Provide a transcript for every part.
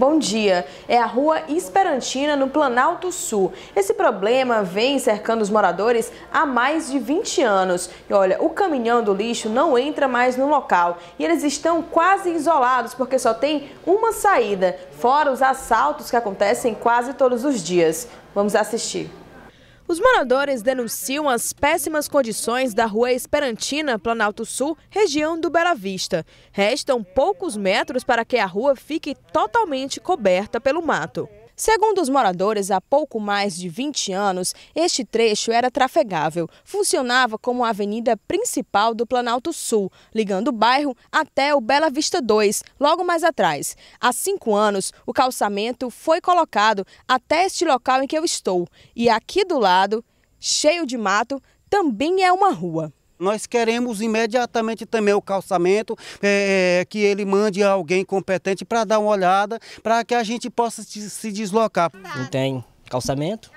Bom dia. É a rua Esperantina, no Planalto Sul. Esse problema vem cercando os moradores há mais de 20 anos. E olha, o caminhão do lixo não entra mais no local. E eles estão quase isolados, porque só tem uma saída, fora os assaltos que acontecem quase todos os dias. Vamos assistir. Os moradores denunciam as péssimas condições da rua Esperantina, Planalto Sul, região do Bela Vista. Restam poucos metros para que a rua fique totalmente coberta pelo mato. Segundo os moradores, há pouco mais de 20 anos, este trecho era trafegável. Funcionava como a avenida principal do Planalto Sul, ligando o bairro até o Bela Vista 2, logo mais atrás. Há cinco anos, o calçamento foi colocado até este local em que eu estou. E aqui do lado, cheio de mato, também é uma rua. Nós queremos imediatamente também o calçamento, é, é, que ele mande alguém competente para dar uma olhada, para que a gente possa se deslocar. Não tem calçamento,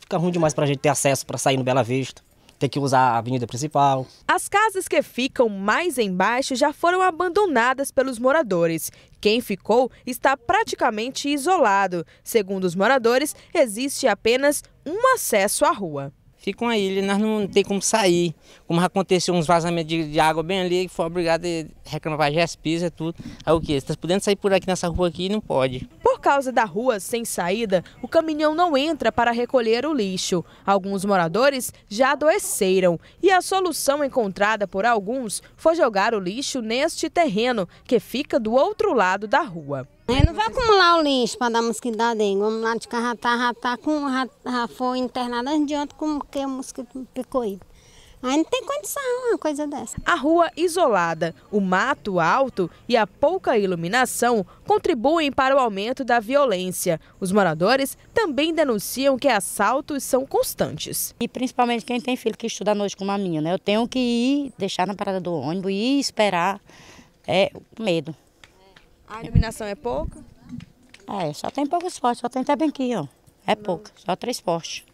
fica ruim demais para a gente ter acesso para sair no Bela Vista ter que usar a avenida principal. As casas que ficam mais embaixo já foram abandonadas pelos moradores. Quem ficou está praticamente isolado. Segundo os moradores, existe apenas um acesso à rua ficam aí, nós não tem como sair. Como aconteceu uns vazamentos de, de água bem ali, foi obrigado a reclamar para a Gespisa, tudo. Aí o que? Está podendo sair por aqui nessa rua aqui não pode. Por causa da rua sem saída, o caminhão não entra para recolher o lixo. Alguns moradores já adoeceram e a solução encontrada por alguns foi jogar o lixo neste terreno que fica do outro lado da rua. Eu né? não vai acumular o lixo para dar mosquito da dengue. Vamos lá de já, ratá, tá com ratá, foi internado antes de ontem como que o mosquito picou aí. Aí não tem condição uma coisa dessa. A rua isolada, o mato alto e a pouca iluminação contribuem para o aumento da violência. Os moradores também denunciam que assaltos são constantes. E principalmente quem tem filho que estuda à noite como a minha, né? Eu tenho que ir, deixar na parada do ônibus e esperar. É medo. A iluminação é pouca? É, só tem poucos postes, só tem também aqui, ó. É pouca, só três postes.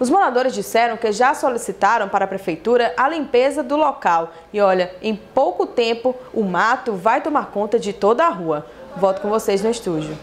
Os moradores disseram que já solicitaram para a prefeitura a limpeza do local. E olha, em pouco tempo o mato vai tomar conta de toda a rua. Volto com vocês no estúdio.